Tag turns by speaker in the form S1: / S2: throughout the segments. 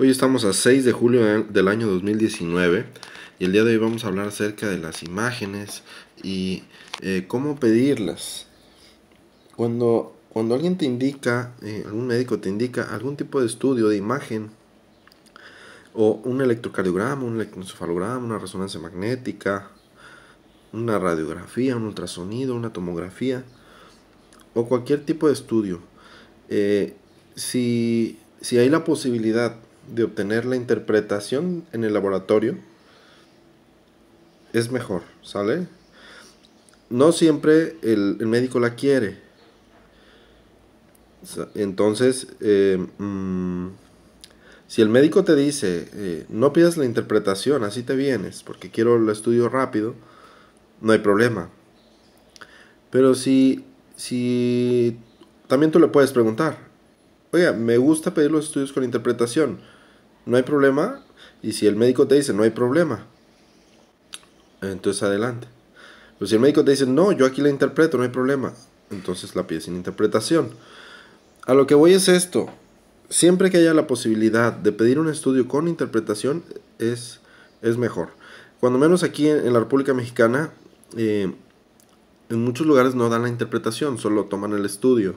S1: Hoy estamos a 6 de julio del año 2019 y el día de hoy vamos a hablar acerca de las imágenes y eh, cómo pedirlas. Cuando, cuando alguien te indica, eh, algún médico te indica algún tipo de estudio de imagen o un electrocardiograma, un electroencefalograma, una resonancia magnética, una radiografía, un ultrasonido, una tomografía o cualquier tipo de estudio, eh, si, si hay la posibilidad de obtener la interpretación en el laboratorio es mejor, ¿sale? No siempre el, médico la quiere. Entonces, eh, mm, si el médico te dice, eh, no pidas la interpretación, así te vienes, porque quiero el estudio rápido, no hay problema. Pero si, si también tú le puedes preguntar, oiga, me gusta pedir los estudios con interpretación, no hay problema, y si el médico te dice, no hay problema, entonces adelante. Pero si el médico te dice, no, yo aquí la interpreto, no hay problema, entonces la pides sin interpretación. A lo que voy es esto. Siempre que haya la posibilidad de pedir un estudio con interpretación, es, es mejor. Cuando menos aquí en, la República Mexicana, eh, en muchos lugares no dan la interpretación, solo toman el estudio.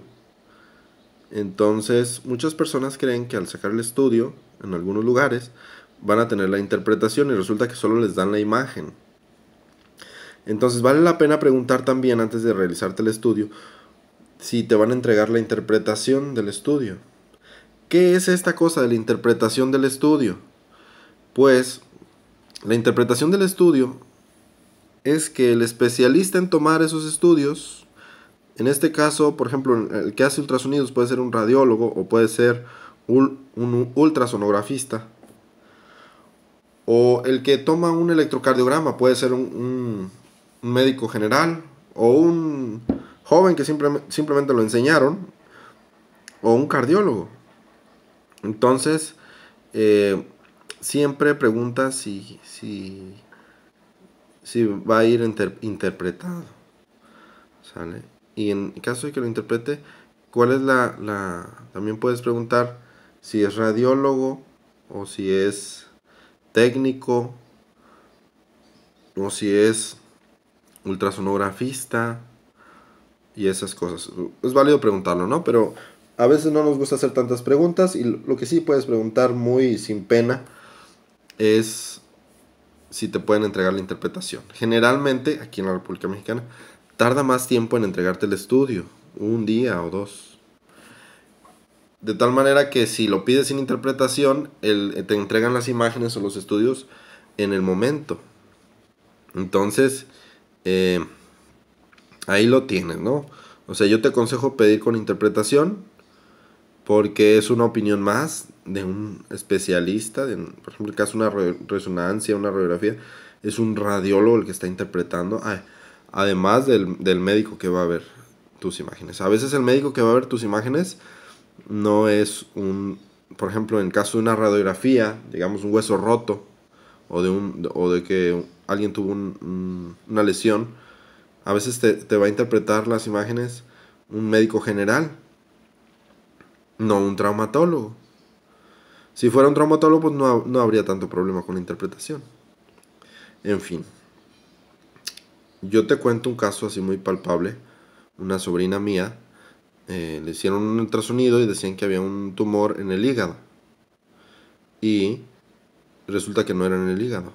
S1: Entonces, muchas personas creen que al sacar el estudio, en algunos lugares, van a tener la interpretación y resulta que solo les dan la imagen. Entonces, vale la pena preguntar también antes de realizarte el estudio si te van a entregar la interpretación del estudio. ¿Qué es esta cosa de la interpretación del estudio? Pues, la interpretación del estudio es que el especialista en tomar esos estudios en este caso, por ejemplo, el que hace ultrasonidos puede ser un radiólogo o puede ser un, ultrasonografista. O el que toma un electrocardiograma puede ser un, médico general o un joven que simplemente lo enseñaron o un cardiólogo. Entonces, eh, siempre pregunta si, si, va a ir interpretado. ¿Sale? y en caso de que lo interprete, ¿cuál es la, la... También puedes preguntar si es radiólogo o si es técnico o si es ultrasonografista y esas cosas. Es válido preguntarlo, ¿no? Pero a veces no nos gusta hacer tantas preguntas y lo que sí puedes preguntar muy sin pena es si te pueden entregar la interpretación. Generalmente, aquí en la República Mexicana, tarda más tiempo en entregarte el estudio, un día o dos. De tal manera que si lo pides sin interpretación, eh, te entregan las imágenes o los estudios en el momento. Entonces, eh, ahí lo tienes, ¿no? O sea, yo te aconsejo pedir con interpretación porque es una opinión más de un especialista, por ejemplo, el caso de una resonancia, una radiografía, es un radiólogo el que está interpretando. Ah, además del, médico que va a ver tus imágenes. A veces el médico que va a ver tus imágenes no es un, por ejemplo, en caso de una radiografía, digamos un hueso roto, o de, un, de que alguien tuvo una lesión, a veces te, va a interpretar las imágenes un médico general, no un traumatólogo. Si fuera un traumatólogo, pues no, no habría tanto problema con la interpretación. En fin. Yo te cuento un caso así muy palpable. Una sobrina mía eh, le hicieron un ultrasonido y decían que había un tumor en el hígado. Y resulta que no era en el hígado.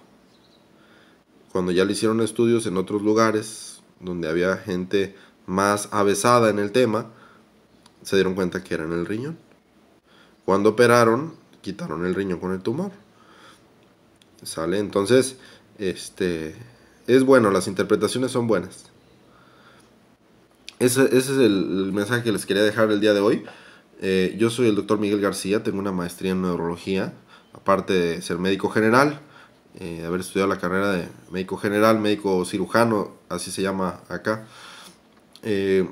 S1: Cuando ya le hicieron estudios en otros lugares donde había gente más avesada en el tema, se dieron cuenta que era en el riñón. Cuando operaron, quitaron el riñón con el tumor. ¿Sale? Entonces, este es bueno, las interpretaciones son buenas. Ese, es el, mensaje que les quería dejar el día de hoy. Eh, yo soy el doctor Miguel García, tengo una maestría en neurología, aparte de ser médico general, eh, haber estudiado la carrera de médico general, médico cirujano, así se llama acá. Eh,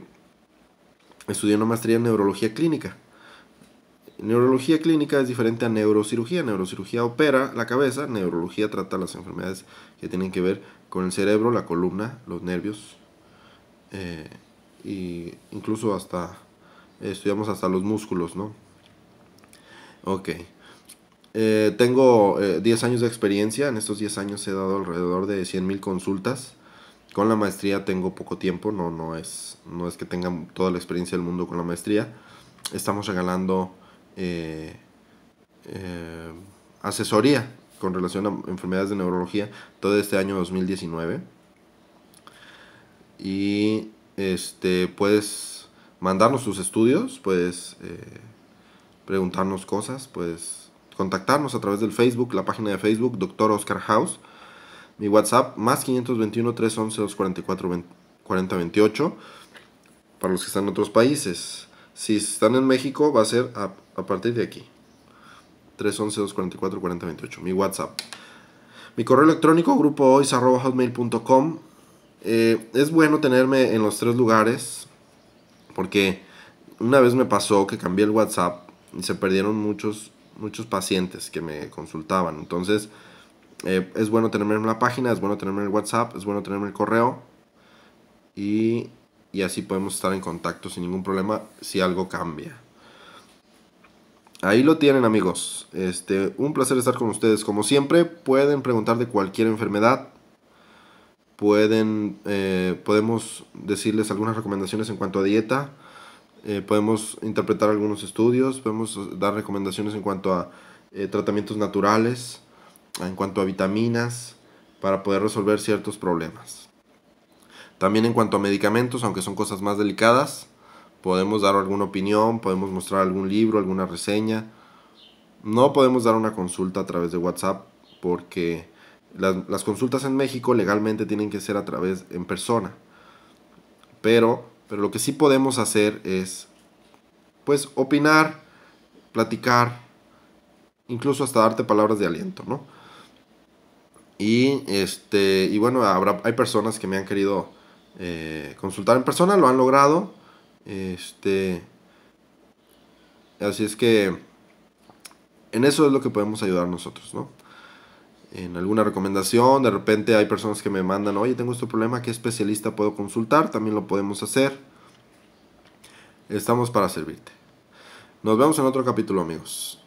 S1: estudié una maestría en neurología clínica. Neurología clínica es diferente a neurocirugía. Neurocirugía opera la cabeza, neurología trata las enfermedades que tienen que ver con el cerebro, la columna, los nervios, eh, incluso hasta eh, estudiamos hasta los músculos, ¿no? Ok. Eh, tengo 10 años de experiencia, en estos 10 años he dado alrededor de 100.000 consultas. Con la maestría tengo poco tiempo, no, no, es, no es que tenga toda la experiencia del mundo con la maestría. Estamos regalando eh, eh, asesoría con relación a enfermedades de neurología todo este año 2019. Y este, puedes mandarnos tus estudios, puedes eh, preguntarnos cosas, puedes contactarnos a través del Facebook, la página de Facebook, Doctor Oscar House. Mi WhatsApp, más 521 311 244 4028 para los que están en otros países. Si están en México, va a ser a, partir de aquí. 311-244-4028. Mi WhatsApp. Mi correo electrónico, grupohoy.com. Eh, es bueno tenerme en los tres lugares. Porque una vez me pasó que cambié el WhatsApp y se perdieron muchos, muchos pacientes que me consultaban. Entonces, eh, es bueno tenerme en la página, es bueno tenerme en el WhatsApp, es bueno tenerme el correo. Y y así podemos estar en contacto sin ningún problema si algo cambia. Ahí lo tienen amigos. Este, un placer estar con ustedes. Como siempre, pueden preguntar de cualquier enfermedad. Pueden, eh, podemos decirles algunas recomendaciones en cuanto a dieta. Eh, podemos interpretar algunos estudios. Podemos dar recomendaciones en cuanto a eh, tratamientos naturales. En cuanto a vitaminas. Para poder resolver ciertos problemas. También en cuanto a medicamentos, aunque son cosas más delicadas, podemos dar alguna opinión, podemos mostrar algún libro, alguna reseña. No podemos dar una consulta a través de WhatsApp porque las, consultas en México legalmente tienen que ser a través en persona. Pero, pero lo que sí podemos hacer es pues opinar, platicar, incluso hasta darte palabras de aliento, Y este y bueno, habrá hay personas que me han querido eh, consultar en persona, lo han logrado. Este, así es que en eso es lo que podemos ayudar nosotros, En alguna recomendación, de repente hay personas que me mandan, oye, tengo este problema, ¿qué especialista puedo consultar? También lo podemos hacer. Estamos para servirte. Nos vemos en otro capítulo, amigos.